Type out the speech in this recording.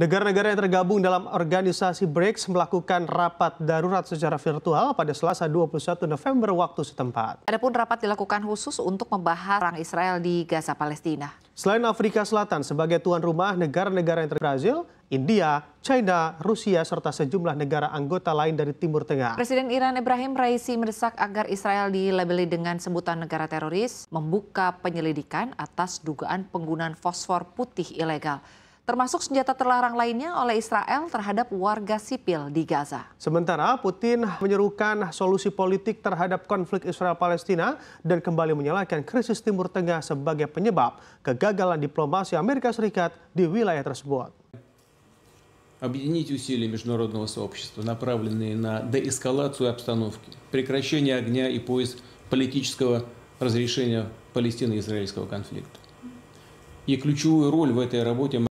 Negara-negara yang tergabung dalam organisasi BRICS melakukan rapat darurat secara virtual pada Selasa 21 November waktu setempat. Adapun rapat dilakukan khusus untuk membahas perang Israel di Gaza Palestina. Selain Afrika Selatan sebagai tuan rumah, negara-negara yang tergabung Brazil, India, China, Rusia, serta sejumlah negara anggota lain dari Timur Tengah. Presiden Iran Ibrahim Raisi mendesak agar Israel dilabeli dengan sebutan negara teroris, membuka penyelidikan atas dugaan penggunaan fosfor putih ilegal termasuk senjata terlarang lainnya oleh Israel terhadap warga sipil di Gaza. Sementara Putin menyerukan solusi politik terhadap konflik Israel-Palestina dan kembali menyalahkan krisis Timur Tengah sebagai penyebab kegagalan diplomasi Amerika Serikat di wilayah tersebut. объединить усилия международного сообщества, направленные на деэскалацию обстановки, прекращение огня и поиск политического разрешения палестино-израильского конфликта. И ключевую роль в этой работе